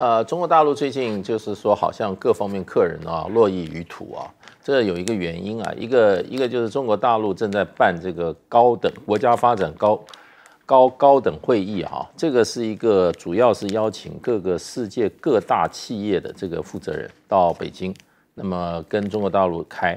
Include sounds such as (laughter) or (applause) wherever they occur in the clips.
呃，中国大陆最近就是说，好像各方面客人啊络绎于途啊，这有一个原因啊，一个一个就是中国大陆正在办这个高等国家发展高高高等会议哈，这个是一个主要是邀请各个世界各大企业的这个负责人到北京，那么跟中国大陆开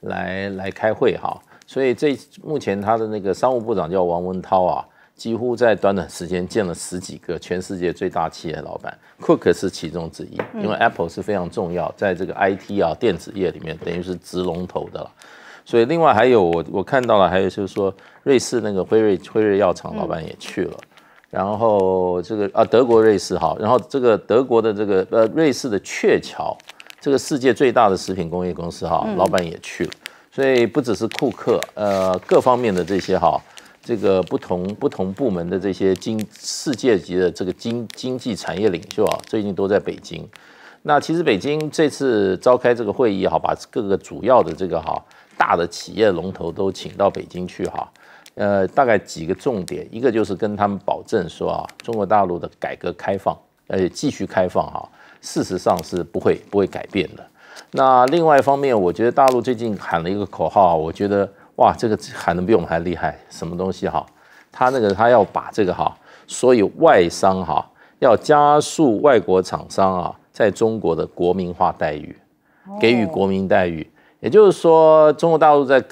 来来开会哈，所以这目前他的那个商务部长叫王文涛啊。几乎在短短时间见了十几个全世界最大企业的老板，库克是其中之一，因为 Apple 是非常重要，在这个 I T 啊电子业里面等于是直龙头的了。所以另外还有我我看到了，还有就是说瑞士那个辉瑞辉瑞药厂老板也去了，然后这个啊德国瑞士哈，然后这个德国的这个呃瑞士的鹊桥，这个世界最大的食品工业公司哈，老板也去了。所以不只是库克，呃各方面的这些哈。这个不同不同部门的这些经世界级的这个经经济产业领袖啊，最近都在北京。那其实北京这次召开这个会议哈，把各个主要的这个哈大的企业龙头都请到北京去哈。呃，大概几个重点，一个就是跟他们保证说啊，中国大陆的改革开放呃继续开放哈，事实上是不会不会改变的。那另外一方面，我觉得大陆最近喊了一个口号，我觉得。哇，这个喊的比我们还厉害，什么东西哈？他那个他要把这个哈，所以外商哈要加速外国厂商啊在中国的国民化待遇，给予国民待遇。也就是说，中国大陆在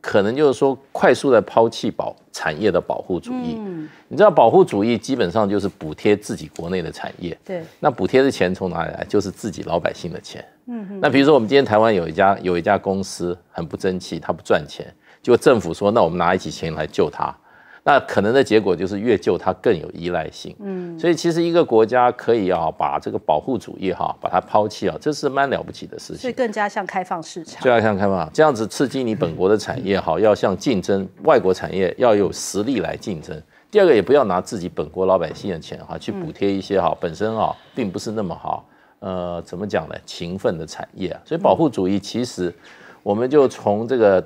可能就是说快速的抛弃保产业的保护主义。嗯，你知道保护主义基本上就是补贴自己国内的产业。对，那补贴的钱从哪里来？就是自己老百姓的钱。嗯嗯。那比如说我们今天台湾有一家有一家公司很不争气，它不赚钱。就政府说，那我们拿一起钱来救他，那可能的结果就是越救他更有依赖性。嗯，所以其实一个国家可以啊，把这个保护主义哈，把它抛弃啊，这是蛮了不起的事情。所以更加像开放市场。更加像开放，这样子刺激你本国的产业哈，要像竞争外国产业要有实力来竞争。第二个，也不要拿自己本国老百姓的钱哈去补贴一些哈本身啊并不是那么好。呃，怎么讲呢？勤奋的产业啊，所以保护主义其实，我们就从这个。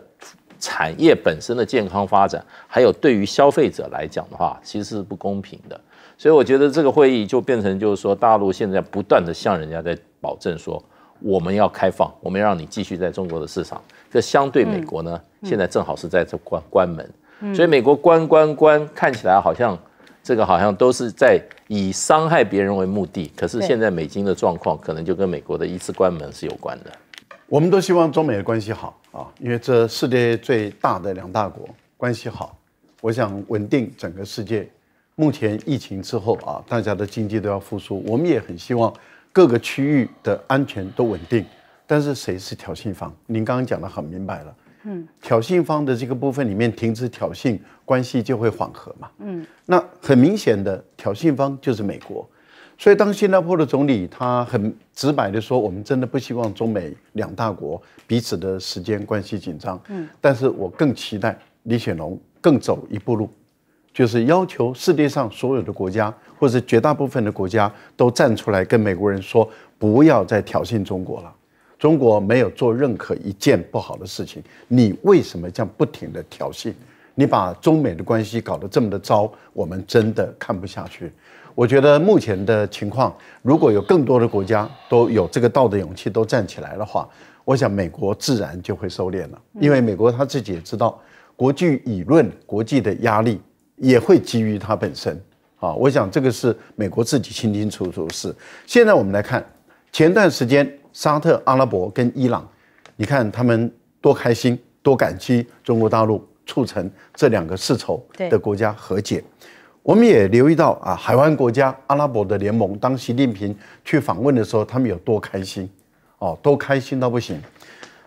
产业本身的健康发展，还有对于消费者来讲的话，其实是不公平的。所以我觉得这个会议就变成，就是说大陆现在不断的向人家在保证说，我们要开放，我们要让你继续在中国的市场。这相对美国呢，现在正好是在这关关门。所以美国关关关，看起来好像这个好像都是在以伤害别人为目的。可是现在美金的状况，可能就跟美国的一次关门是有关的。我们都希望中美的关系好。啊，因为这世界最大的两大国关系好，我想稳定整个世界。目前疫情之后啊，大家的经济都要复苏，我们也很希望各个区域的安全都稳定。但是谁是挑衅方？您刚刚讲的很明白了，嗯，挑衅方的这个部分里面停止挑衅，关系就会缓和嘛，嗯，那很明显的挑衅方就是美国。所以，当新加坡的总理他很直白的说，我们真的不希望中美两大国彼此的时间关系紧张。嗯，但是我更期待李显龙更走一步路，就是要求世界上所有的国家，或者绝大部分的国家都站出来跟美国人说，不要再挑衅中国了。中国没有做任何一件不好的事情，你为什么这样不停的挑衅？你把中美的关系搞得这么的糟，我们真的看不下去。我觉得目前的情况，如果有更多的国家都有这个道德勇气都站起来的话，我想美国自然就会收敛了，因为美国他自己也知道国际舆论、国际的压力也会基于它本身。啊，我想这个是美国自己清清楚楚。是现在我们来看，前段时间沙特阿拉伯跟伊朗，你看他们多开心，多感激中国大陆促成这两个世仇的国家和解。我们也留意到啊，海湾国家阿拉伯的联盟，当习近平去访问的时候，他们有多开心哦，多开心到不行。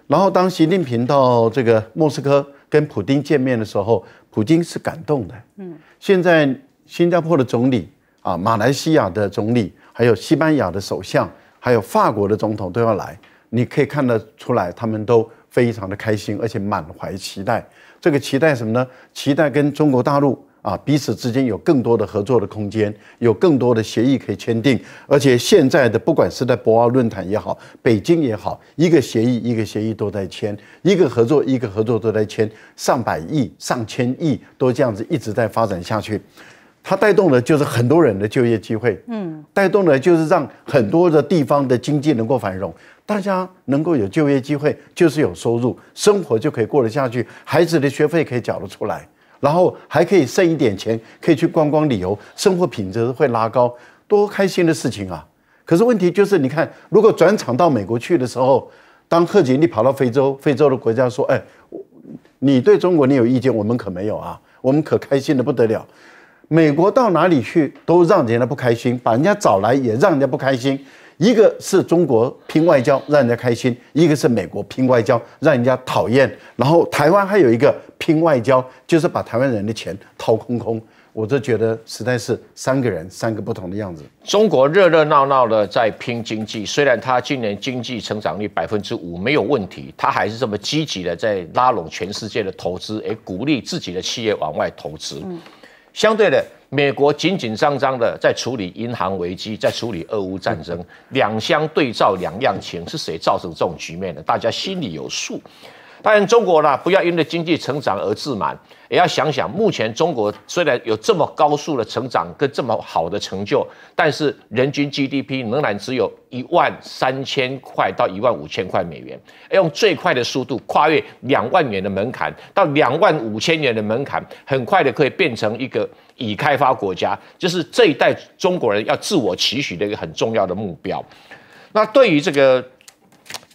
然后，当习近平到这个莫斯科跟普京见面的时候，普京是感动的。嗯，现在新加坡的总理啊，马来西亚的总理，还有西班牙的首相，还有法国的总统都要来，你可以看得出来，他们都非常的开心，而且满怀期待。这个期待什么呢？期待跟中国大陆。啊，彼此之间有更多的合作的空间，有更多的协议可以签订。而且现在的不管是在博鳌论坛也好，北京也好，一个协议一个协议都在签，一个合作一个合作都在签，上百亿、上千亿都这样子一直在发展下去。它带动的就是很多人的就业机会，嗯，带动的就是让很多的地方的经济能够繁荣，大家能够有就业机会，就是有收入，生活就可以过得下去，孩子的学费可以缴得出来。然后还可以剩一点钱，可以去观光旅游，生活品质会拉高，多开心的事情啊！可是问题就是，你看，如果转场到美国去的时候，当贺锦丽跑到非洲，非洲的国家说：“哎，你对中国你有意见，我们可没有啊，我们可开心的不得了。”美国到哪里去都让人家不开心，把人家找来也让人家不开心。一个是中国拼外交让人家开心，一个是美国拼外交让人家讨厌，然后台湾还有一个拼外交，就是把台湾人的钱掏空空。我就觉得实在是三个人三个不同的样子。中国热热闹闹的在拼经济，虽然它今年经济成长率百分之五没有问题，它还是这么积极的在拉拢全世界的投资，哎，鼓励自己的企业往外投资。相对的，美国紧紧张张的在处理银行危机，在处理俄乌战争，两相对照，两样情是谁造成这种局面的？大家心里有数。当然，中国呢，不要因为经济成长而自满，也要想想，目前中国虽然有这么高速的成长跟这么好的成就，但是人均 GDP 仍然只有一万三千块到一万五千块美元，要用最快的速度跨越两万元的门槛，到两万五千元的门槛，很快的可以变成一个已开发国家，就是这一代中国人要自我期许的一个很重要的目标。那对于这个。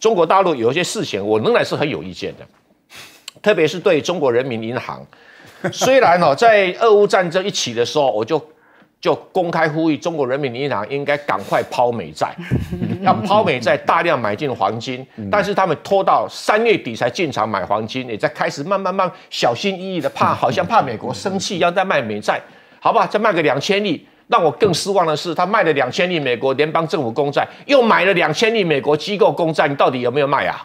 中国大陆有一些事情，我仍然是很有意见的，特别是对中国人民银行。虽然呢，在俄乌战争一起的时候，我就就公开呼吁中国人民银行应该赶快抛美债，(laughs) 要抛美债，大量买进黄金。但是他们拖到三月底才进场买黄金，也在开始慢慢慢、小心翼翼的，怕好像怕美国生气一样在卖美债，好吧，再卖个两千亿。让我更失望的是，他卖了两千亿美国联邦政府公债，又买了两千亿美国机构公债，你到底有没有卖啊？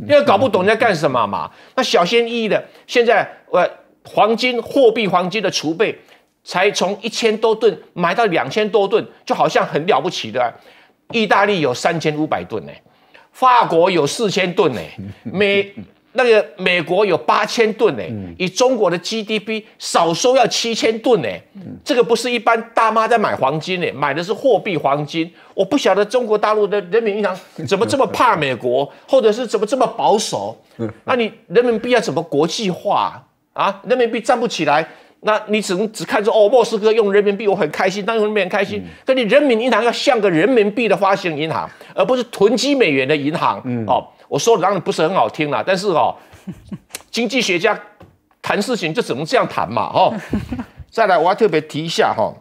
因为搞不懂你在干什么嘛。那小心翼翼的，现在呃，黄金货币黄金的储备才从一千多吨买到两千多吨，就好像很了不起的。意大利有三千五百吨呢，法国有四千吨呢，美。那个美国有八千吨呢，以中国的 GDP 少说要七千吨呢，这个不是一般大妈在买黄金呢，买的是货币黄金。我不晓得中国大陆的人民银行 (laughs) 怎么这么怕美国，或者是怎么这么保守？那你人民币要怎么国际化啊？啊，人民币站不起来，那你只能只看着哦，莫斯科用人民币，我很开心，那用人民币很开心。但你人民银行要像个人民币的发行银行，而不是囤积美元的银行哦。我说的当然不是很好听啦，但是哦，(laughs) 经济学家谈事情就只能这样谈嘛，哈。(laughs) 再来，我要特别提一下哈，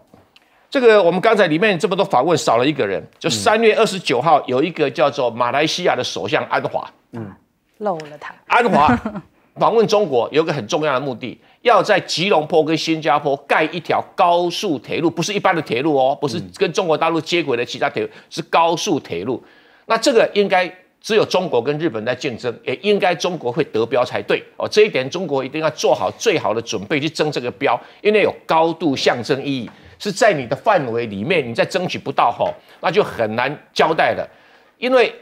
这个我们刚才里面这么多访问少了一个人，就三月二十九号有一个叫做马来西亚的首相安华，嗯，漏了他。安华 (laughs) 访问中国有个很重要的目的，要在吉隆坡跟新加坡盖一条高速铁路，不是一般的铁路哦，不是跟中国大陆接轨的其他铁路，是高速铁路。那这个应该。只有中国跟日本在竞争，也应该中国会得标才对哦。这一点中国一定要做好最好的准备去争这个标，因为有高度象征意义，是在你的范围里面，你再争取不到哈，那就很难交代了。因为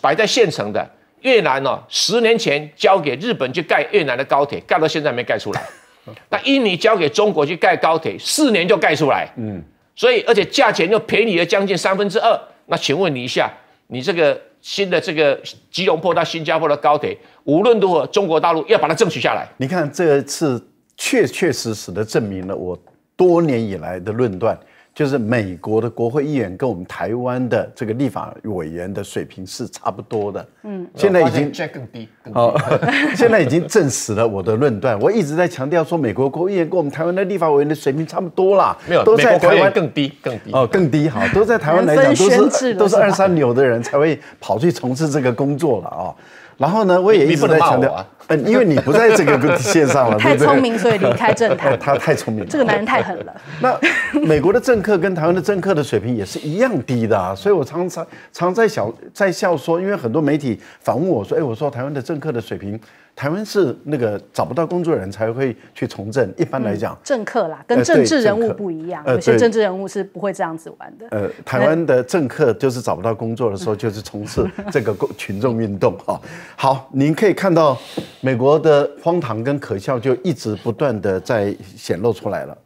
摆在现成的越南呢，十年前交给日本去盖越南的高铁，盖到现在没盖出来，(laughs) 那印尼交给中国去盖高铁，四年就盖出来，嗯，所以而且价钱又便宜了将近三分之二，那请问你一下，你这个。新的这个吉隆坡到新加坡的高铁，无论如何，中国大陆要把它争取下来。你看，这次确确实实的证明了我多年以来的论断。就是美国的国会议员跟我们台湾的这个立法委员的水平是差不多的。嗯，现在已经更低，更低。好，(laughs) 现在已经证实了我的论断。我一直在强调说，美国国会议员跟我们台湾的立法委员的水平差不多啦。没有，都在台湾更低更低哦，更低哈，都在台湾来讲 (laughs) 都是都是二三流的人才会跑去从事这个工作了啊。然后呢，我也一直在强调。嗯，因为你不在这个线上了，(laughs) 太聪明，所以离开政坛。(laughs) 他太聪明，这个男人太狠了。(laughs) 那美国的政客跟台湾的政客的水平也是一样低的啊！所以我常常常在小在笑说，因为很多媒体访问我说，哎，我说台湾的政客的水平。台湾是那个找不到工作人才会去从政，一般来讲，政客啦，跟政治人物不一样，有些政治人物是不会这样子玩的。呃，台湾的政客就是找不到工作的时候，就是从事这个群众运动哈。好，您可以看到美国的荒唐跟可笑，就一直不断的在显露出来了。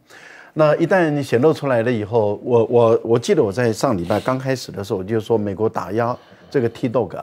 那一旦显露出来了以后，我我我记得我在上礼拜刚开始的时候，我就说美国打压这个 T Dog，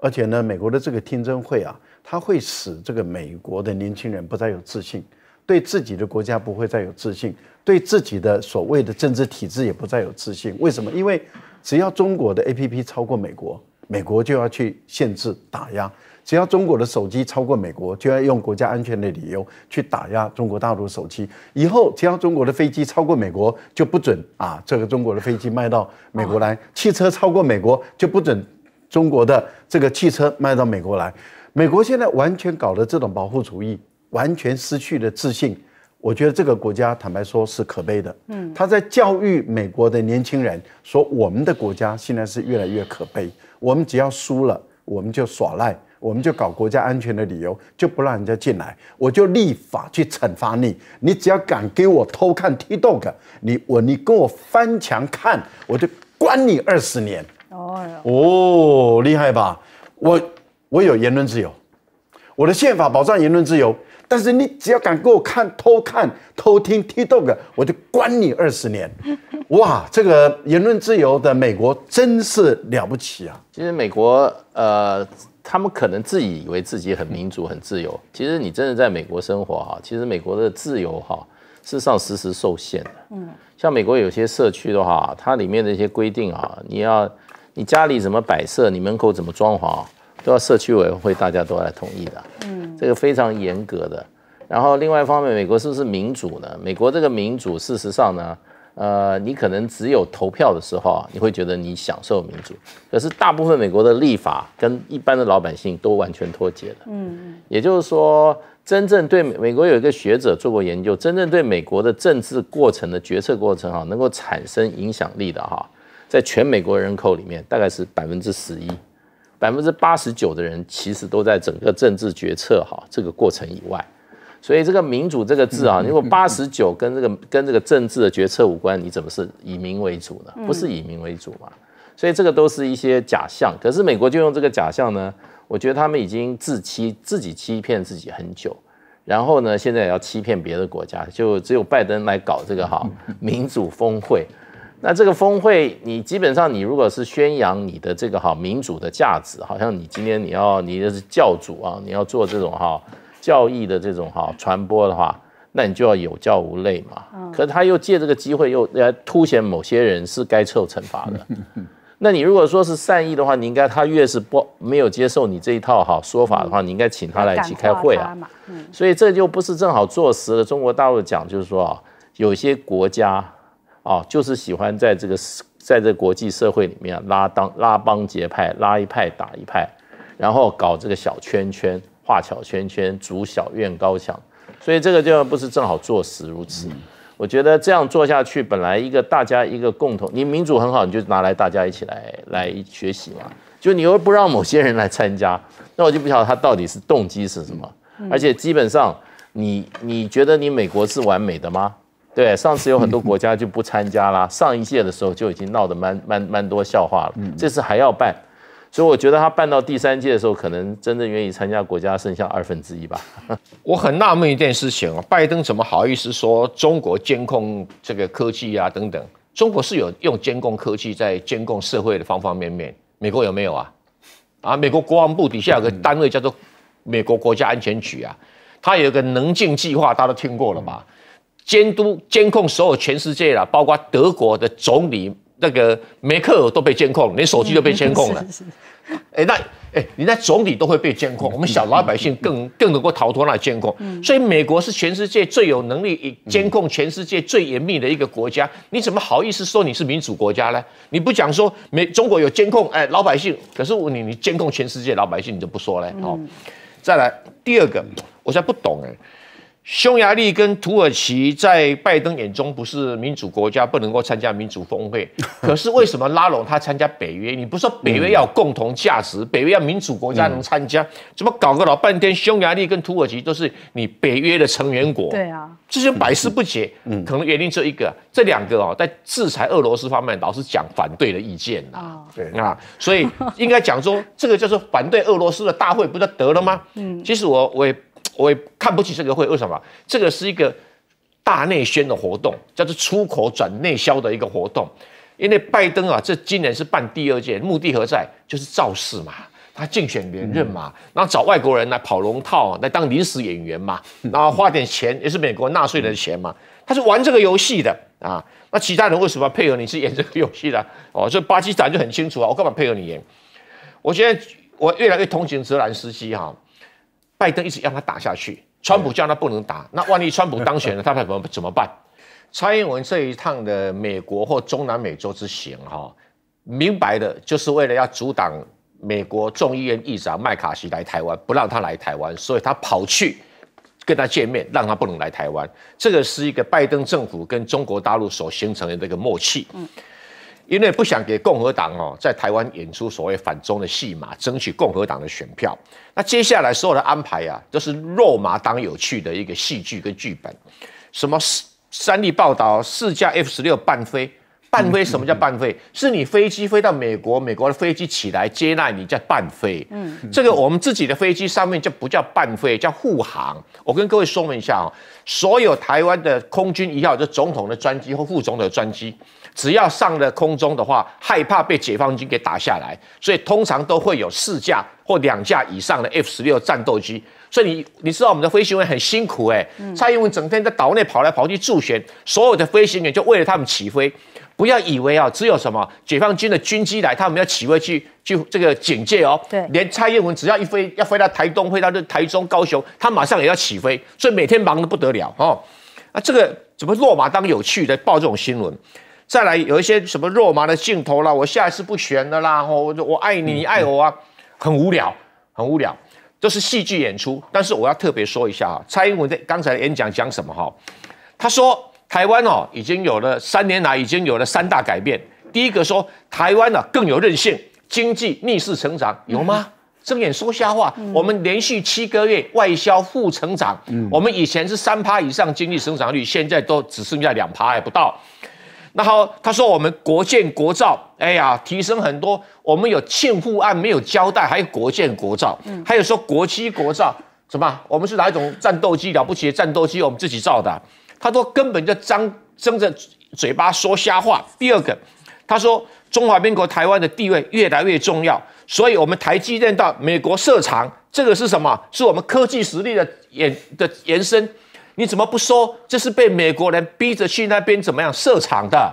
而且呢，美国的这个听证会啊。它会使这个美国的年轻人不再有自信，对自己的国家不会再有自信，对自己的所谓的政治体制也不再有自信。为什么？因为只要中国的 APP 超过美国，美国就要去限制打压；只要中国的手机超过美国，就要用国家安全的理由去打压中国大陆手机。以后只要中国的飞机超过美国，就不准啊这个中国的飞机卖到美国来；汽车超过美国，就不准中国的这个汽车卖到美国来。美国现在完全搞了这种保护主义，完全失去了自信。我觉得这个国家坦白说是可悲的。嗯，他在教育美国的年轻人，说我们的国家现在是越来越可悲。我们只要输了，我们就耍赖，我们就搞国家安全的理由，就不让人家进来。我就立法去惩罚你。你只要敢给我偷看 TikTok，你我你跟我翻墙看，我就关你二十年。哦哦，厉害吧？我。我有言论自由，我的宪法保障言论自由。但是你只要敢给我看、偷看、偷听、踢 d o 我就关你二十年。(laughs) 哇，这个言论自由的美国真是了不起啊！其实美国呃，他们可能自以为自己很民主、很自由。其实你真的在美国生活哈，其实美国的自由哈，事实上时时受限的。嗯，像美国有些社区的话，它里面的一些规定啊，你要你家里怎么摆设，你门口怎么装潢。都要社区委员会，大家都来同意的。嗯，这个非常严格的。然后另外一方面，美国是不是民主呢？美国这个民主，事实上呢，呃，你可能只有投票的时候，啊，你会觉得你享受民主。可是大部分美国的立法跟一般的老百姓都完全脱节的。嗯也就是说，真正对美美国有一个学者做过研究，真正对美国的政治过程的决策过程啊，能够产生影响力的哈，在全美国人口里面，大概是百分之十一。百分之八十九的人其实都在整个政治决策哈这个过程以外，所以这个民主这个字啊，(laughs) 如果八十九跟这个跟这个政治的决策无关，你怎么是以民为主呢？不是以民为主嘛？所以这个都是一些假象。可是美国就用这个假象呢，我觉得他们已经自欺自己欺骗自己很久，然后呢，现在也要欺骗别的国家，就只有拜登来搞这个哈民主峰会。那这个峰会，你基本上你如果是宣扬你的这个哈民主的价值，好像你今天你要你是教主啊，你要做这种哈教义的这种哈传播的话，那你就要有教无类嘛。(laughs) 可是他又借这个机会又来凸显某些人是该受惩罚的。(laughs) 那你如果说是善意的话，你应该他越是不没有接受你这一套哈说法的话，你应该请他来一起开会啊。所以这就不是正好坐实了中国大陆讲就是说啊，有些国家。啊，就是喜欢在这个，在这个国际社会里面拉当拉帮结派，拉一派打一派，然后搞这个小圈圈，画小圈圈，筑小院高墙，所以这个就不是正好坐实如此。我觉得这样做下去，本来一个大家一个共同，你民主很好，你就拿来大家一起来来学习嘛。就你又不让某些人来参加，那我就不晓得他到底是动机是什么。而且基本上，你你觉得你美国是完美的吗？对，上次有很多国家就不参加了，(laughs) 上一届的时候就已经闹得蛮蛮蛮多笑话了，这次还要办，所以我觉得他办到第三届的时候，可能真正愿意参加国家剩下二分之一吧。(laughs) 我很纳闷一件事情啊，拜登怎么好意思说中国监控这个科技啊等等？中国是有用监控科技在监控社会的方方面面，美国有没有啊？啊，美国国防部底下有个单位叫做美国国家安全局啊，他有一个能进计划，大家都听过了吧？监督监控所有全世界了，包括德国的总理那个梅克尔都被监控连手机都被监控了。哎，(laughs) 那哎，你在总理都会被监控，我们小老百姓更更能够逃脱那监控。所以美国是全世界最有能力监控全世界最严密的一个国家。你怎么好意思说你是民主国家呢？你不讲说美中国有监控哎老百姓，可是你你监控全世界老百姓你就不说嘞？好，再来第二个，我现在不懂哎。匈牙利跟土耳其在拜登眼中不是民主国家，不能够参加民主峰会。(laughs) 可是为什么拉拢他参加北约？你不说北约要共同价值，北约要民主国家能参加？怎么搞个老半天，匈牙利跟土耳其都是你北约的成员国？对啊，这就百思不解。嗯，可能原因只有一个，这两个哦，在制裁俄罗斯方面老是讲反对的意见呐。对，那所以应该讲说，这个就是反对俄罗斯的大会，不就得了吗？(laughs) 嗯，其实我我也。我也看不起这个会，为什么？这个是一个大内宣的活动，叫做出口转内销的一个活动。因为拜登啊，这今年是办第二届，目的何在？就是造势嘛，他竞选连任嘛，然后找外国人来跑龙套，来当临时演员嘛，然后花点钱，也是美国纳税人的钱嘛，他是玩这个游戏的啊。那其他人为什么要配合你去演这个游戏呢？哦，所以巴基斯坦就很清楚啊，我干嘛配合你演？我现在我越来越同情泽兰斯基哈。拜登一直让他打下去，川普叫他不能打。那万一川普当选了，(laughs) 他该怎么办？蔡英文这一趟的美国或中南美洲之行，哈，明白的就是为了要阻挡美国众议院议长麦卡锡来台湾，不让他来台湾，所以他跑去跟他见面，让他不能来台湾。这个是一个拜登政府跟中国大陆所形成的这个默契。因为不想给共和党哦，在台湾演出所谓反中”的戏码，争取共和党的选票。那接下来所有的安排啊，都是肉麻当有趣的一个戏剧跟剧本。什么三三例报道，四架 F 十六半飞，半飞什么叫半飞？是你飞机飞到美国，美国的飞机起来接纳你，叫半飞。嗯，这个我们自己的飞机上面就不叫半飞，叫护航。我跟各位说明一下啊，所有台湾的空军一号，就总统的专机或副总统的专机。只要上了空中的话，害怕被解放军给打下来，所以通常都会有四架或两架以上的 F 十六战斗机。所以你你知道我们的飞行员很辛苦哎，蔡英文整天在岛内跑来跑去助选，所有的飞行员就为了他们起飞。不要以为啊，只有什么解放军的军机来，他们要起飞去去这个警戒哦。对，连蔡英文只要一飞，要飞到台东、飞到台中、高雄，他马上也要起飞，所以每天忙得不得了哦。啊，这个怎么落马当有趣的报这种新闻？再来有一些什么肉麻的镜头啦，我下一次不选的啦。我我爱你，你爱我啊，很无聊，很无聊，这是戏剧演出。但是我要特别说一下啊，蔡英文在刚才演讲讲什么？哈，他说台湾哦，已经有了三年来已经有了三大改变。第一个说台湾呢更有韧性，经济逆势成长，有吗？睁眼说瞎话。我们连续七个月外销负成长，我们以前是三趴以上经济增长率，现在都只剩下两趴还不到。然后他说：“我们国建国造，哎呀，提升很多。我们有欠户案没有交代，还有国建国造，还有说国七国造，什么？我们是哪一种战斗机？了不起的战斗机，我们自己造的。他都根本就张睁着嘴巴说瞎话。”第二个，他说：“中华民国台湾的地位越来越重要，所以我们台积电到美国设厂，这个是什么？是我们科技实力的延的延伸。”你怎么不说这是被美国人逼着去那边怎么样设厂的？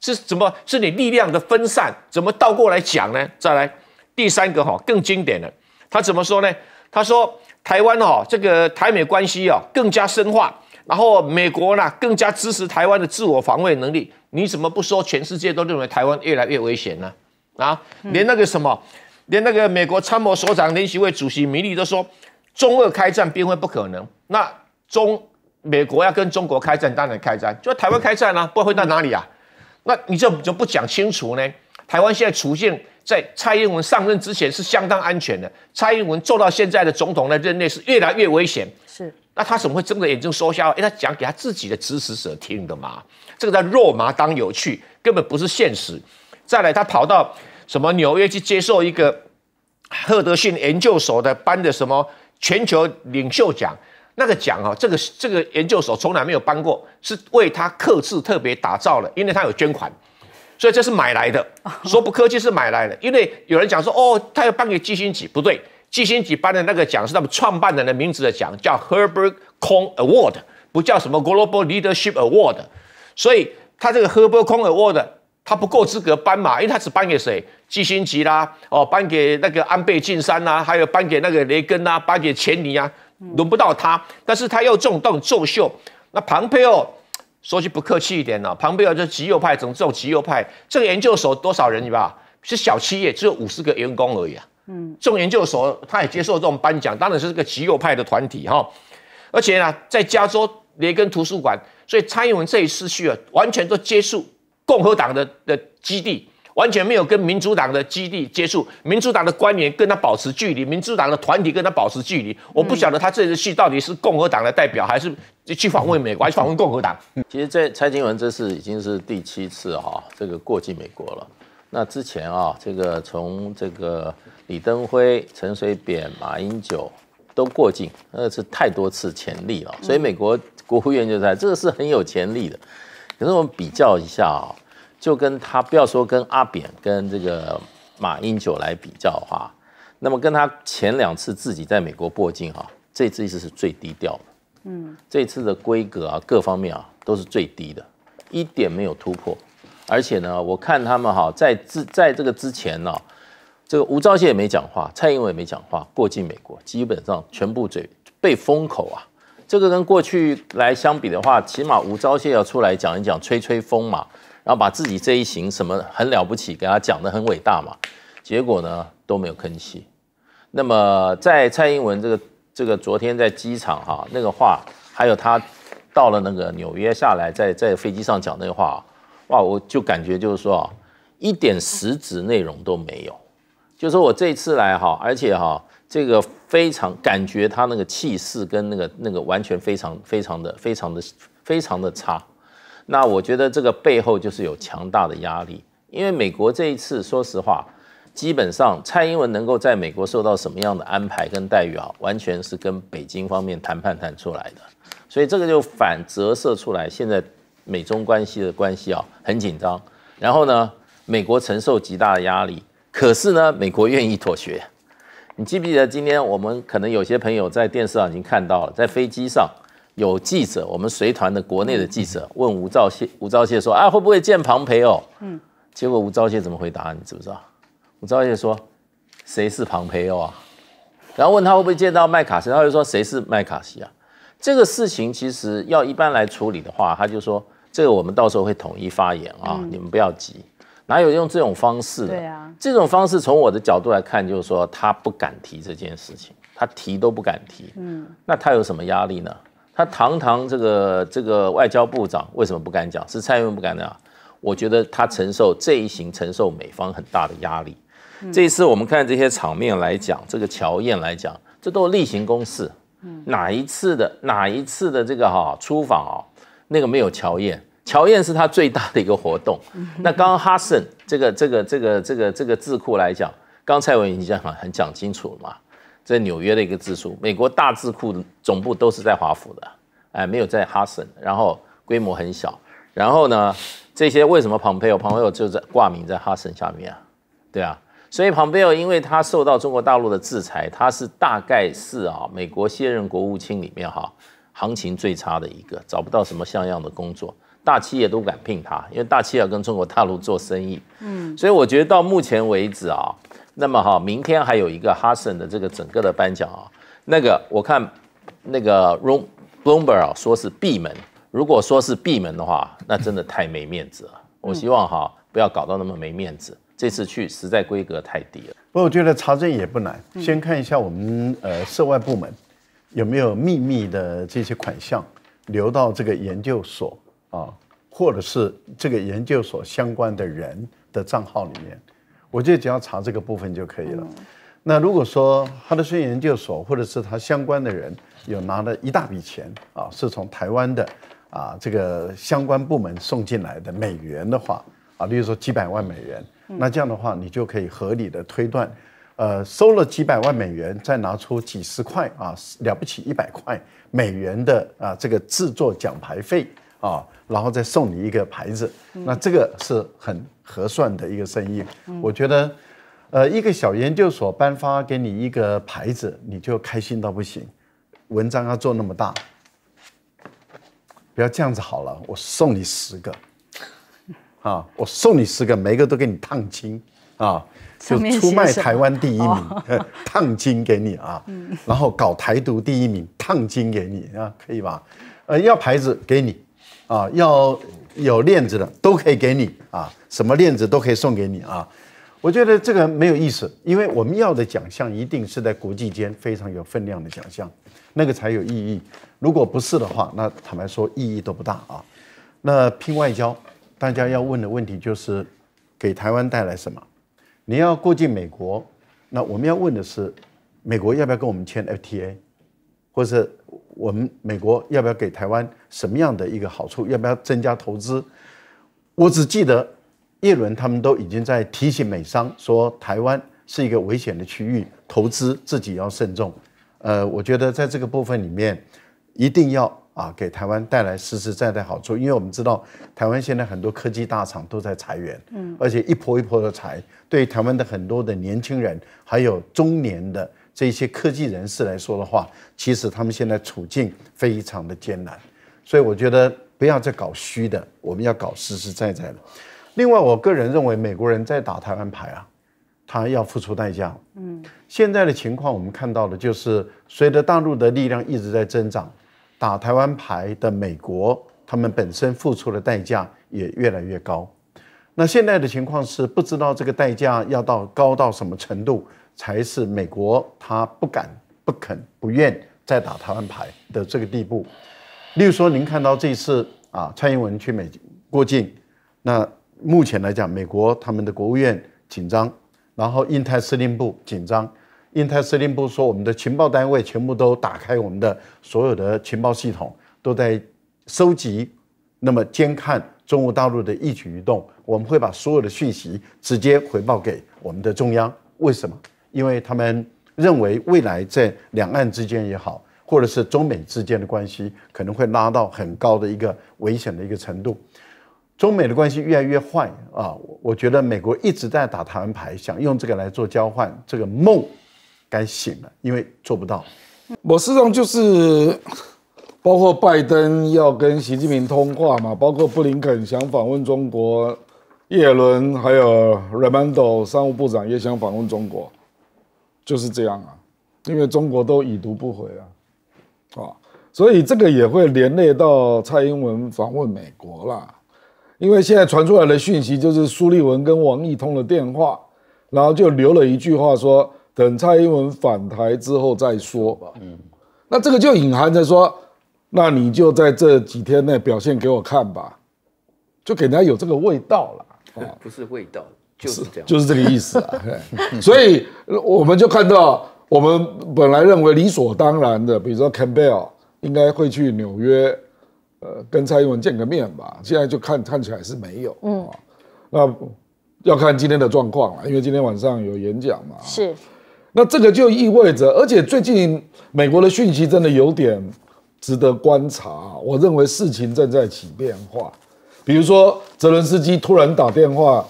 是怎么是你力量的分散？怎么倒过来讲呢？再来第三个哈更经典的，他怎么说呢？他说台湾哈这个台美关系啊更加深化，然后美国呢更加支持台湾的自我防卫能力。你怎么不说全世界都认为台湾越来越危险呢？啊，连那个什么，连那个美国参谋所长连席位主席米利都说中俄开战并非不可能。那中美国要跟中国开战，当然开战。就台湾开战啊，不会到哪里啊？那你这就不讲清楚呢。台湾现在处境在蔡英文上任之前是相当安全的，蔡英文做到现在的总统的任内是越来越危险。是，那他怎么会睁着眼睛说瞎？为他讲给他自己的支持者听的嘛。这个在肉麻当有趣，根本不是现实。再来，他跑到什么纽约去接受一个赫德逊研究所的颁的什么全球领袖奖。那个奖啊，这个这个研究所从来没有颁过，是为他刻字特别打造了，因为他有捐款，所以这是买来的。说不科技是买来的，因为有人讲说哦，他要颁给基辛吉，不对，基辛吉颁的那个奖是他们创办人的名字的奖，叫 Herbert k o n g Award，不叫什么 Global Leadership Award。所以他这个 Herbert k o n g Award，他不够资格颁嘛，因为他只颁给谁？基辛吉啦，哦，颁给那个安倍晋三啦，还有颁给那个雷根啊，颁给钱尼啊。轮不到他，但是他又中这种作秀。那庞佩奥，说句不客气一点呢，庞佩奥是极右派，这种极右派这个研究所多少人，是吧？是小企业，只有五十个员工而已啊。嗯，这种研究所他也接受这种颁奖，当然是个极右派的团体哈。而且呢，在加州连根图书馆，所以蔡英文这一次去啊，完全都接触共和党的的基地。完全没有跟民主党的基地接触，民主党的官员跟他保持距离，民主党的团体跟他保持距离。我不晓得他这次去到底是共和党的代表，还是去访问美国，还是访问共和党？其实，在蔡英文这次已经是第七次哈，这个过境美国了。那之前啊，这个从这个李登辉、陈水扁、马英九都过境，那是太多次潜力了。所以美国国务院就在这个是很有潜力的。可是我们比较一下啊。就跟他不要说跟阿扁跟这个马英九来比较的话，那么跟他前两次自己在美国过境哈，这次一直是最低调的。嗯，这次的规格啊，各方面啊都是最低的，一点没有突破。而且呢，我看他们哈，在之在这个之前呢，这个吴钊燮也没讲话，蔡英文也没讲话，过境美国基本上全部嘴被封口啊。这个跟过去来相比的话，起码吴钊燮要出来讲一讲，吹吹风嘛。然后把自己这一行什么很了不起，给他讲得很伟大嘛，结果呢都没有吭气。那么在蔡英文这个这个昨天在机场哈那个话，还有他到了那个纽约下来，在在飞机上讲那个话，哇，我就感觉就是说一点实质内容都没有。就说我这次来哈，而且哈这个非常感觉他那个气势跟那个那个完全非常非常的非常的非常的差。那我觉得这个背后就是有强大的压力，因为美国这一次，说实话，基本上蔡英文能够在美国受到什么样的安排跟待遇啊，完全是跟北京方面谈判谈出来的。所以这个就反折射出来，现在美中关系的关系啊很紧张。然后呢，美国承受极大的压力，可是呢，美国愿意妥协。你记不记得今天我们可能有些朋友在电视上已经看到了，在飞机上。有记者，我们随团的国内的记者问吴兆燮，吴兆燮说：“啊，会不会见庞培哦？”嗯，结果吴兆燮怎么回答？你知不知道？吴兆燮说：“谁是庞培哦？”然后问他会不会见到麦卡锡，他就说：“谁是麦卡锡啊？”这个事情其实要一般来处理的话，他就说：“这个我们到时候会统一发言啊，你们不要急。”哪有用这种方式？对啊，这种方式从我的角度来看，就是说他不敢提这件事情，他提都不敢提。嗯，那他有什么压力呢？他堂堂这个这个外交部长为什么不敢讲？是蔡英文不敢讲？我觉得他承受这一行承受美方很大的压力。这一次我们看这些场面来讲，这个乔燕来讲，这都是例行公事。哪一次的哪一次的这个哈出访啊，那个没有乔宴，乔宴是他最大的一个活动。那刚刚哈森这个这个这个这个这个智库来讲，刚蔡文已经讲很讲清楚了嘛。这纽约的一个智库，美国大智库总部都是在华府的，哎，没有在哈森。然后规模很小，然后呢，这些为什么庞培尔、庞培尔就在挂名在哈森下面啊？对啊，所以庞培尔因为他受到中国大陆的制裁，他是大概是啊，美国卸任国务卿里面哈行情最差的一个，找不到什么像样的工作，大企业都敢聘他，因为大企业要跟中国大陆做生意，嗯，所以我觉得到目前为止啊。那么哈，明天还有一个哈森的这个整个的颁奖啊，那个我看那个 Room Bloomberg 啊，说是闭门。如果说是闭门的话，那真的太没面子了。我希望哈不要搞到那么没面子。这次去实在规格太低了。不，过我觉得查证也不难，先看一下我们呃涉外部门有没有秘密的这些款项流到这个研究所啊，或者是这个研究所相关的人的账号里面。我就只要查这个部分就可以了。那如果说哈德逊研究所或者是他相关的人有拿了一大笔钱啊，是从台湾的啊这个相关部门送进来的美元的话啊，例如说几百万美元，那这样的话你就可以合理的推断，呃，收了几百万美元，再拿出几十块啊了不起一百块美元的啊这个制作奖牌费啊，然后再送你一个牌子，那这个是很。核算的一个生意，我觉得，呃，一个小研究所颁发给你一个牌子，你就开心到不行。文章要做那么大，不要这样子好了，我送你十个，啊，我送你十个，每个都给你烫金，啊，就出卖台湾第一名 (laughs) 烫金给你啊，然后搞台独第一名烫金给你啊，可以吧？呃，要牌子给你，啊，要。有链子的都可以给你啊，什么链子都可以送给你啊。我觉得这个没有意思，因为我们要的奖项一定是在国际间非常有分量的奖项，那个才有意义。如果不是的话，那坦白说意义都不大啊。那拼外交，大家要问的问题就是给台湾带来什么？你要过境美国，那我们要问的是，美国要不要跟我们签 FTA，或者？我们美国要不要给台湾什么样的一个好处？要不要增加投资？我只记得叶伦他们都已经在提醒美商说，台湾是一个危险的区域，投资自己要慎重。呃，我觉得在这个部分里面，一定要啊给台湾带来实实在在好处，因为我们知道台湾现在很多科技大厂都在裁员，嗯，而且一波一波的裁，对台湾的很多的年轻人还有中年的。这些科技人士来说的话，其实他们现在处境非常的艰难，所以我觉得不要再搞虚的，我们要搞实实在在的。另外，我个人认为，美国人在打台湾牌啊，他要付出代价。嗯，现在的情况我们看到的就是，随着大陆的力量一直在增长，打台湾牌的美国，他们本身付出的代价也越来越高。那现在的情况是，不知道这个代价要到高到什么程度。才是美国他不敢、不肯、不愿再打台湾牌的这个地步。例如说，您看到这次啊，蔡英文去美过境，那目前来讲，美国他们的国务院紧张，然后印太司令部紧张。印太司令部说，我们的情报单位全部都打开我们的所有的情报系统，都在收集，那么监看中国大陆的一举一动，我们会把所有的讯息直接回报给我们的中央。为什么？因为他们认为未来在两岸之间也好，或者是中美之间的关系可能会拉到很高的一个危险的一个程度。中美的关系越来越坏啊！我觉得美国一直在打台湾牌，想用这个来做交换，这个梦该醒了，因为做不到。我事实上就是包括拜登要跟习近平通话嘛，包括布林肯想访问中国，耶伦还有 Raimondo 商务部长也想访问中国。就是这样啊，因为中国都已读不回啊，所以这个也会连累到蔡英文访问美国啦，因为现在传出来的讯息就是苏立文跟王毅通了电话，然后就留了一句话说等蔡英文返台之后再说，嗯，那这个就隐含着说，那你就在这几天内表现给我看吧，就给人家有这个味道了，不是味道。就是就是这个意思啊，(laughs) 所以我们就看到，我们本来认为理所当然的，比如说 Campbell 应该会去纽约，呃，跟蔡英文见个面吧。现在就看看起来是没有，嗯那要看今天的状况了，因为今天晚上有演讲嘛。是，那这个就意味着，而且最近美国的讯息真的有点值得观察。我认为事情正在起变化，比如说泽伦斯基突然打电话。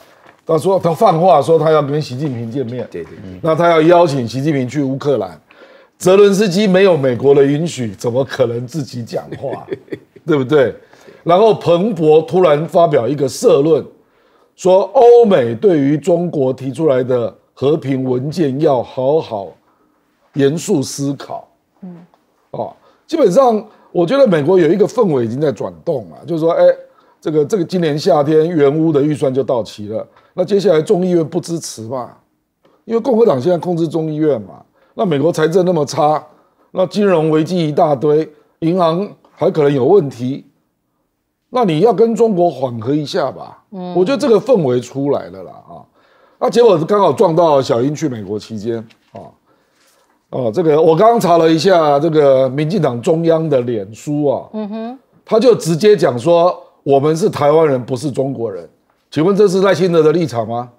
他说他放话说他要跟习近平见面，对对那他要邀请习近平去乌克兰，泽伦斯基没有美国的允许，怎么可能自己讲话，(laughs) 对不对？然后彭博突然发表一个社论，说欧美对于中国提出来的和平文件要好好严肃思考，嗯，基本上我觉得美国有一个氛围已经在转动了，就是说，哎，这个这个今年夏天，原屋的预算就到期了。那接下来众议院不支持嘛？因为共和党现在控制众议院嘛。那美国财政那么差，那金融危机一大堆，银行还可能有问题。那你要跟中国缓和一下吧。嗯，我觉得这个氛围出来了啦啊。那结果刚好撞到小英去美国期间啊。哦，这个我刚刚查了一下，这个民进党中央的脸书啊，嗯哼，他就直接讲说，我们是台湾人，不是中国人。请问这是赖清德的立场吗？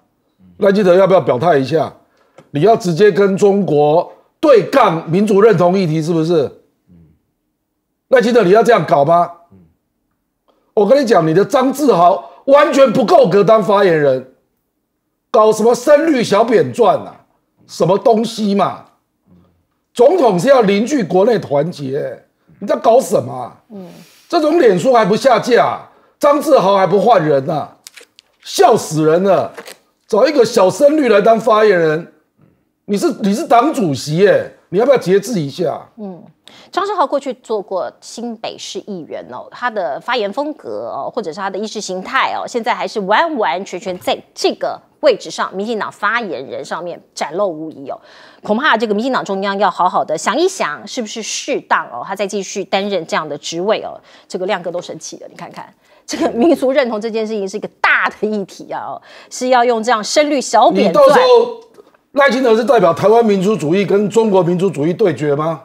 赖清德要不要表态一下？你要直接跟中国对干民主认同议题是不是？赖清德你要这样搞吗？我跟你讲，你的张志豪完全不够格当发言人，搞什么深绿小扁传啊？什么东西嘛？总统是要凝聚国内团结，你在搞什么？嗯，这种脸书还不下架，张志豪还不换人呢？笑死人了！找一个小僧绿来当发言人，你是你是党主席耶，你要不要节制一下？嗯，张世豪过去做过新北市议员哦，他的发言风格哦，或者是他的意识形态哦，现在还是完完全全在这个位置上，民进党发言人上面展露无遗哦。恐怕这个民进党中央要好好的想一想，是不是适当哦？他再继续担任这样的职位哦，这个亮哥都生气了，你看看。这个 (laughs) 民族认同这件事情是一个大的议题啊，是要用这样深绿小扁你到时候赖清德是代表台湾民族主义跟中国民族主义对决吗？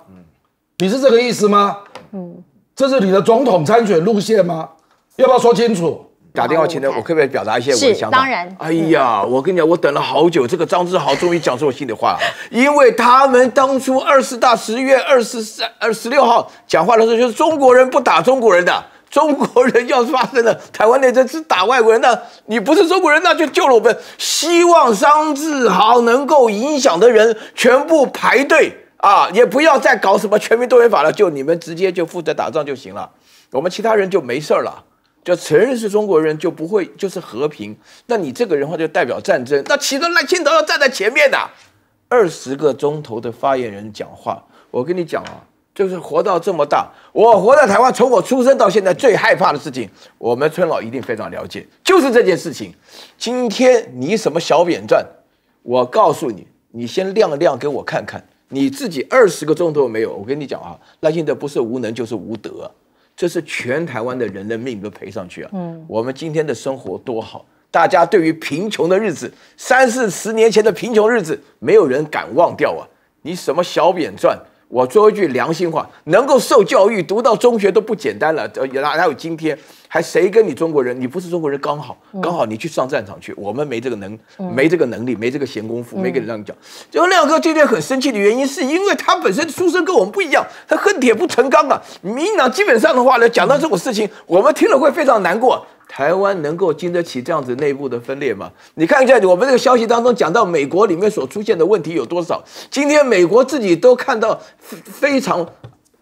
你是这个意思吗？嗯，这是你的总统参选路线吗？要不要说清楚？打电话前呢，我可不可以表达一些我的想法？当然。哎呀，我跟你讲，我等了好久，这个张志豪终于讲出我心里话。(laughs) 因为他们当初二十大十月二十三、二十六号讲话的时候，就是中国人不打中国人的。中国人要发生了台湾内战是打外国人那你不是中国人那就救了我们。希望商志豪能够影响的人全部排队啊，也不要再搞什么全民动员法了，就你们直接就负责打仗就行了，我们其他人就没事儿了。就承认是中国人就不会就是和平，那你这个人话就代表战争，那其实让青岛要站在前面的？二十个钟头的发言人讲话，我跟你讲啊。就是活到这么大，我活在台湾，从我出生到现在，最害怕的事情，我们村老一定非常了解，就是这件事情。今天你什么小扁钻，我告诉你，你先亮亮给我看看，你自己二十个钟头没有，我跟你讲啊，赖清德不是无能就是无德，这是全台湾的人的命都赔上去了。嗯，我们今天的生活多好，大家对于贫穷的日子，三四十年前的贫穷日子，没有人敢忘掉啊。你什么小扁钻？我说一句良心话，能够受教育读到中学都不简单了，哪哪有今天？还谁跟你中国人？你不是中国人，刚好刚好你去上战场去。我们没这个能，没这个能力，没这个闲工夫，没跟你这样讲。有亮哥今天很生气的原因，是因为他本身出身跟我们不一样，他恨铁不成钢啊。进党基本上的话呢，讲到这种事情，我们听了会非常难过。台湾能够经得起这样子内部的分裂吗？你看一下我们这个消息当中讲到美国里面所出现的问题有多少？今天美国自己都看到非常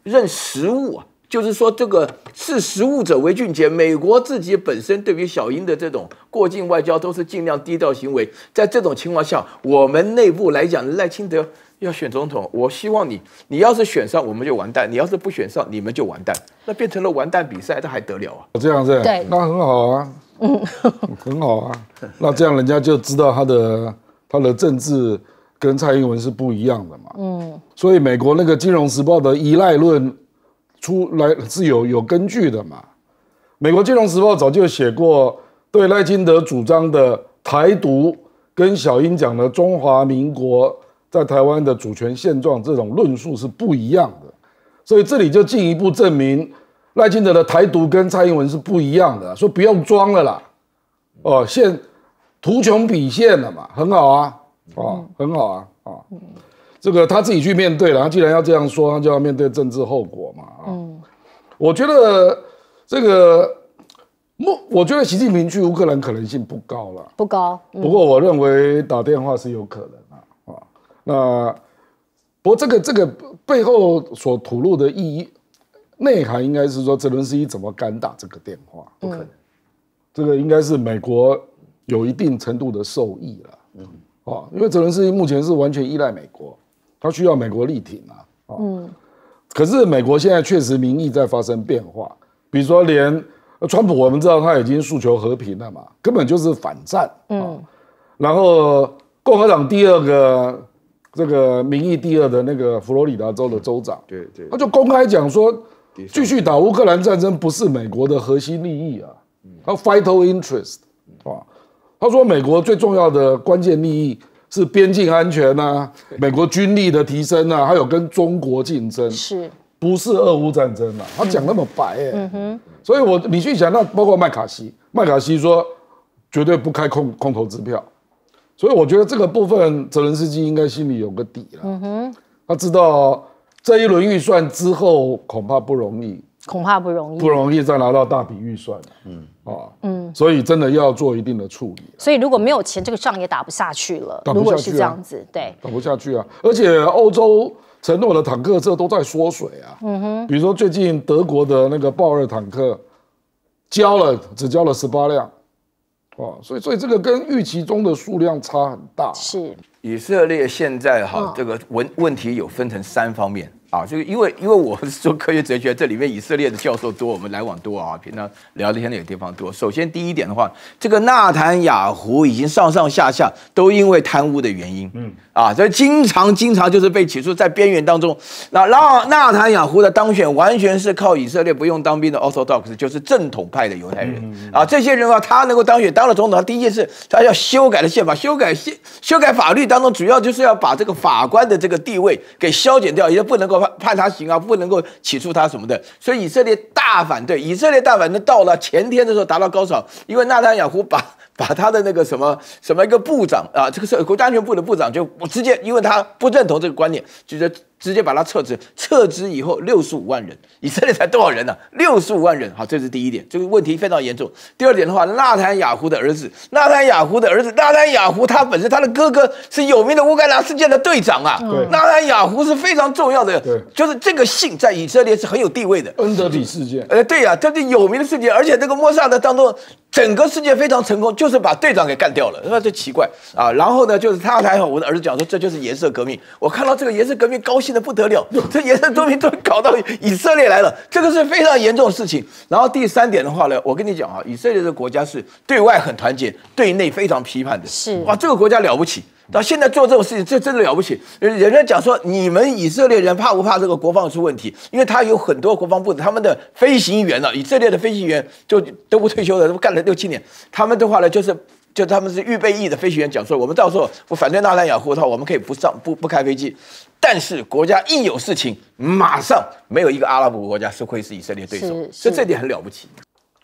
认实物啊，就是说这个视实物者为俊杰。美国自己本身对于小英的这种过境外交都是尽量低调行为，在这种情况下，我们内部来讲赖清德。要选总统，我希望你，你要是选上，我们就完蛋；你要是不选上，你们就完蛋。那变成了完蛋比赛，那还得了啊？这样子，对，那很好啊，嗯，(laughs) 很好啊。那这样人家就知道他的他的政治跟蔡英文是不一样的嘛。嗯，所以美国那个《金融时报》的依赖论出来是有有根据的嘛？美国《金融时报》早就写过，对赖清德主张的台独跟小英讲的中华民国。在台湾的主权现状这种论述是不一样的，所以这里就进一步证明赖清德的台独跟蔡英文是不一样的。说不用装了啦，哦，现图穷匕现了嘛，很好啊，啊，很好啊，啊，这个他自己去面对了。他既然要这样说，他就要面对政治后果嘛。嗯，我觉得这个，莫，我觉得习近平去乌克兰可能性不高了，不高。不过我认为打电话是有可能。那不过，这个这个背后所吐露的意义内涵，应该是说泽伦斯基怎么敢打这个电话？不可能，这个应该是美国有一定程度的受益了。嗯，啊，因为泽伦斯基目前是完全依赖美国，他需要美国力挺啊。嗯，可是美国现在确实民意在发生变化，比如说连川普，我们知道他已经诉求和平了嘛，根本就是反战。嗯，然后共和党第二个。这个民意第二的那个佛罗里达州的州长，对对，他就公开讲说，继续打乌克兰战争不是美国的核心利益啊，他 fatal interest 啊，他说美国最重要的关键利益是边境安全呐，美国军力的提升呐，还有跟中国竞争，是，不是俄乌战争啊？他讲那么白嗯哼，所以我你去想，那包括麦卡锡，麦卡锡说绝对不开空空头支票。所以我觉得这个部分，泽伦斯基应该心里有个底了。嗯哼，他知道这一轮预算之后恐怕不容易，恐怕不容易，不容易再拿到大笔预算。嗯，啊，嗯，所以真的要做一定的处理。所以如果没有钱，这个仗也打不下去了。打不下去啊，对，打不下去啊。而且欧洲承诺的坦克车都在缩水啊。嗯哼，比如说最近德国的那个豹二坦克，交了只交了十八辆。哇，所以所以这个跟预期中的数量差很大。是，以色列现在哈这个问问题有分成三方面。啊，就因为因为我是做科学哲学，这里面以色列的教授多，我们来往多啊，平常聊天现在地方多。首先第一点的话，这个纳坦雅胡已经上上下下都因为贪污的原因，嗯，啊，所以经常经常就是被起诉在边缘当中。那后纳坦雅胡的当选完全是靠以色列不用当兵的 Orthodox，就是正统派的犹太人啊，这些人啊，他能够当选当了总统，他第一件事他要修改了宪法，修改宪修改法律当中主要就是要把这个法官的这个地位给削减掉，也不能够。判他刑啊，不能够起诉他什么的，所以以色列大反对，以色列大反对到了前天的时候达到高潮，因为纳坦雅胡把 (laughs) 把他的那个什么什么一个部长啊，这个是国家安全部的部长，就我直接，因为他不认同这个观念，就是直接把它撤职，撤职以后六十五万人，以色列才多少人呢？六十五万人，好，这是第一点，这个问题非常严重。第二点的话，纳坦雅胡的儿子，纳坦雅胡的儿子，纳坦雅胡他本身他的哥哥是有名的乌干达事件的队长啊，纳坦雅胡是非常重要的，就是这个姓在以色列是很有地位的。恩德里事件，哎，对呀，这是有名的事件，而且这个莫萨德当中整个事件非常成功，就是把队长给干掉了，那这奇怪啊。然后呢，就是他才和我的儿子讲说，这就是颜色革命。我看到这个颜色革命高。兴。气的不得了，(laughs) 这颜色都都搞到以色列来了，这个是非常严重的事情。然后第三点的话呢，我跟你讲啊，以色列这个国家是对外很团结，对内非常批判的，是哇，这个国家了不起。到现在做这种事情，这真的了不起。人家讲说，你们以色列人怕不怕这个国防出问题？因为他有很多国防部的，他们的飞行员啊，以色列的飞行员就都不退休的，都干了六七年。他们的话呢，就是。就他们是预备役的飞行员，讲说我们到时候我反对纳兰雅胡，他我们可以不上不不开飞机，但是国家一有事情，马上没有一个阿拉伯国家是会是以色列对手，以这点很了不起。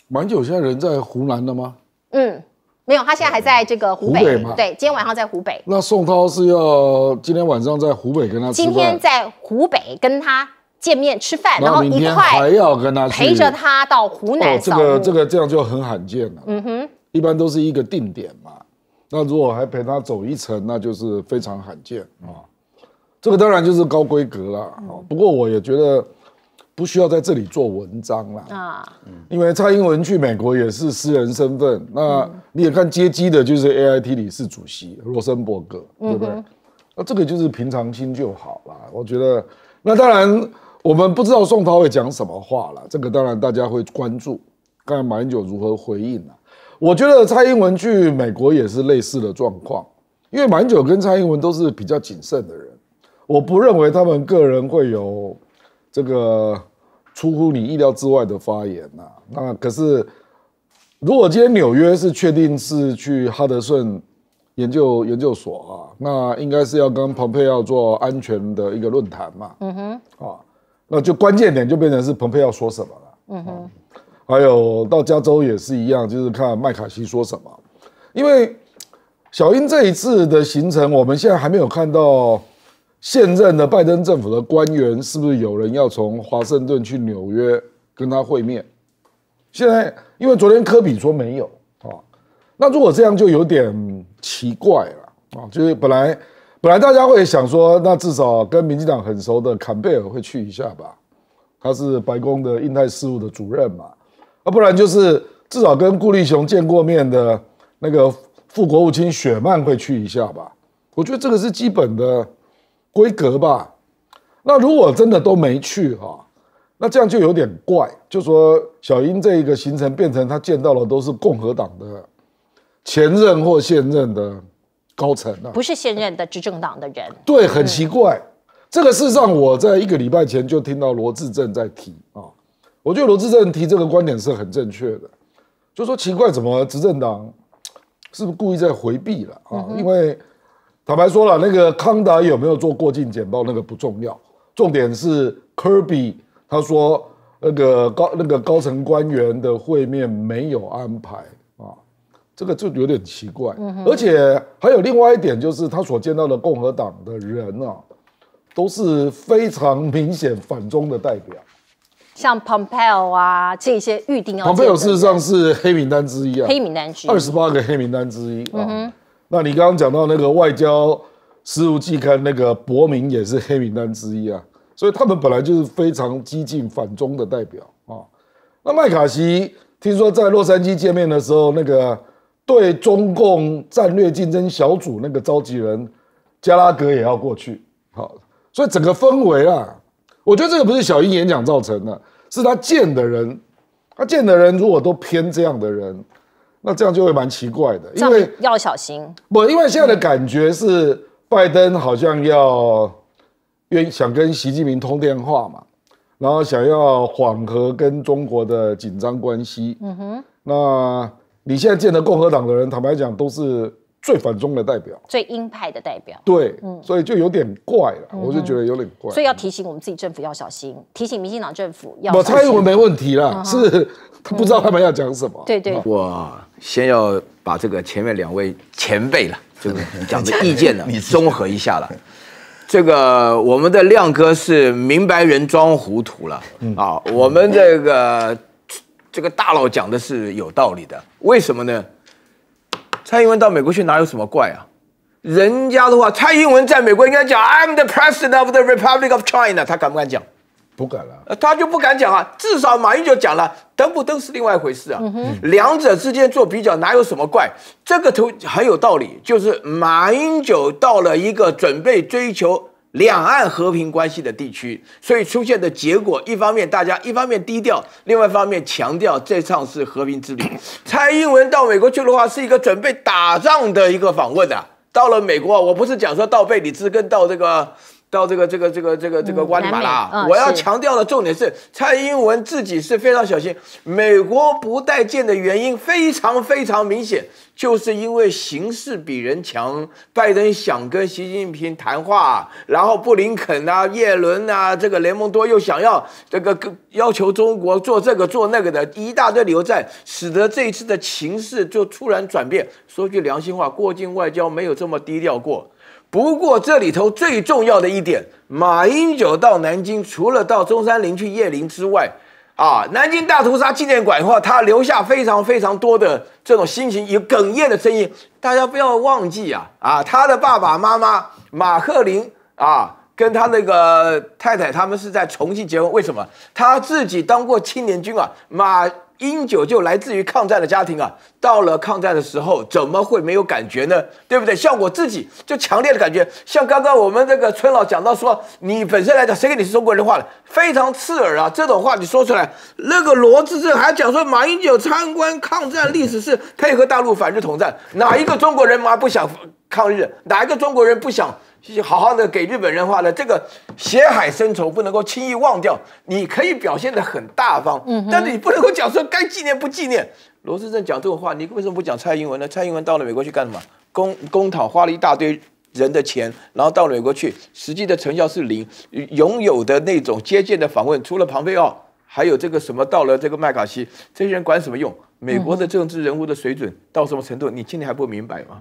马九现在人在湖南的吗？嗯，没有，他现在还在这个湖北。对，今天晚上在湖北。那宋涛是要今天晚上在湖北跟他今天在湖北跟他见面吃饭，然后一块还要跟他陪着他到湖南。哦，这个这个这样就很罕见了。嗯哼。一般都是一个定点嘛，那如果还陪他走一层，那就是非常罕见啊。这个当然就是高规格了。不过我也觉得不需要在这里做文章啦。啊，因为蔡英文去美国也是私人身份。那你也看接机的就是 AIT 理事主席罗森伯格，对不对？那这个就是平常心就好了。我觉得那当然我们不知道宋涛会讲什么话了。这个当然大家会关注，看马英九如何回应呢？我觉得蔡英文去美国也是类似的状况，因为满九跟蔡英文都是比较谨慎的人，我不认为他们个人会有这个出乎你意料之外的发言呐。那可是，如果今天纽约是确定是去哈德逊研究研究所啊，那应该是要跟蓬佩奥做安全的一个论坛嘛。嗯哼，啊，那就关键点就变成是蓬佩奥说什么了。嗯哼。还有到加州也是一样，就是看麦卡锡说什么。因为小英这一次的行程，我们现在还没有看到现任的拜登政府的官员是不是有人要从华盛顿去纽约跟他会面。现在，因为昨天科比说没有啊，那如果这样就有点奇怪了啊。就是本来本来大家会想说，那至少跟民进党很熟的坎贝尔会去一下吧，他是白宫的印太事务的主任嘛。啊，不然就是至少跟顾立雄见过面的那个副国务卿雪曼会去一下吧。我觉得这个是基本的规格吧。那如果真的都没去哈，那这样就有点怪，就说小英这一个行程变成他见到的都是共和党的前任或现任的高层了，不是现任的执政党的人，对，很奇怪。这个事实上我在一个礼拜前就听到罗志正在提啊。我觉得罗志正提这个观点是很正确的，就说奇怪，怎么执政党是不是故意在回避了啊？因为坦白说了，那个康达有没有做过境简报，那个不重要，重点是科比他说那个高那个高层官员的会面没有安排啊，这个就有点奇怪。而且还有另外一点，就是他所见到的共和党的人啊，都是非常明显反中的代表。像 Pompeo 啊，这些预定啊，Pompeo 实上是黑名单之一啊，黑名单之二十八个黑名单之一啊。那你刚刚讲到那个外交事务季刊那个伯明也是黑名单之一啊，所以他们本来就是非常激进反中的代表啊。那麦卡锡听说在洛杉矶见面的时候，那个对中共战略竞争小组那个召集人加拉格也要过去，好，所以整个氛围啊。我觉得这个不是小英演讲造成的，是他见的人，他见的人如果都偏这样的人，那这样就会蛮奇怪的。因为要小心，不，因为现在的感觉是拜登好像要，愿意想跟习近平通电话嘛，然后想要缓和跟中国的紧张关系。嗯哼，那你现在见的共和党的人，坦白讲都是。最反中的代表，最鹰派的代表，对，所以就有点怪了，我就觉得有点怪，所以要提醒我们自己政府要小心，提醒民进党政府要。我猜我我没问题了，是他不知道他们要讲什么。对对，我先要把这个前面两位前辈了，这 (laughs) 个讲的意见呢综合一下了。这个我们的亮哥是明白人装糊涂了啊，我们这个这个大佬讲的是有道理的，为什么呢？蔡英文到美国去哪有什么怪啊？人家的话，蔡英文在美国应该讲 “I'm the president of the Republic of China”，他敢不敢讲？不敢了，他就不敢讲啊。至少马英九讲了，登不登是另外一回事啊。两者之间做比较，哪有什么怪？这个头很有道理，就是马英九到了一个准备追求。两岸和平关系的地区，所以出现的结果，一方面大家一方面低调，另外一方面强调这场是和平之旅。(coughs) 蔡英文到美国去的话，是一个准备打仗的一个访问啊。到了美国，我不是讲说到贝里兹跟到这个。到这个这个这个这个这个瓜地马拉，我要强调的重点是，蔡英文自己是非常小心。美国不待见的原因非常非常明显，就是因为形势比人强。拜登想跟习近平谈话，然后布林肯啊、耶伦啊、这个雷蒙多又想要这个要求中国做这个做那个的，一大堆理由在，使得这一次的情势就突然转变。说句良心话，过境外交没有这么低调过。不过这里头最重要的一点，马英九到南京，除了到中山陵去谒陵之外，啊，南京大屠杀纪念馆的话，他留下非常非常多的这种心情，有哽咽的声音。大家不要忘记啊啊，他的爸爸妈妈马鹤林啊，跟他那个太太他们是在重庆结婚，为什么？他自己当过青年军啊，马。英九就来自于抗战的家庭啊，到了抗战的时候，怎么会没有感觉呢？对不对？像我自己就强烈的感觉，像刚刚我们这个村老讲到说，你本身来讲，谁跟你是中国人话了？非常刺耳啊！这种话你说出来，那个罗志镇还讲说，马英九参观抗战历史是 (laughs) 配合大陆反日统战，哪一个中国人嘛不想抗日？哪一个中国人不想？好好的给日本人画的这个血海深仇不能够轻易忘掉。你可以表现的很大方，但是你不能够讲说该纪念不纪念。罗志镇讲这种话，你为什么不讲蔡英文呢？蔡英文到了美国去干什么？公公讨花了一大堆人的钱，然后到了美国去，实际的成效是零。拥有的那种接见的访问，除了庞培奥，还有这个什么到了这个麦卡锡，这些人管什么用？美国的政治人物的水准到什么程度，你今天还不明白吗？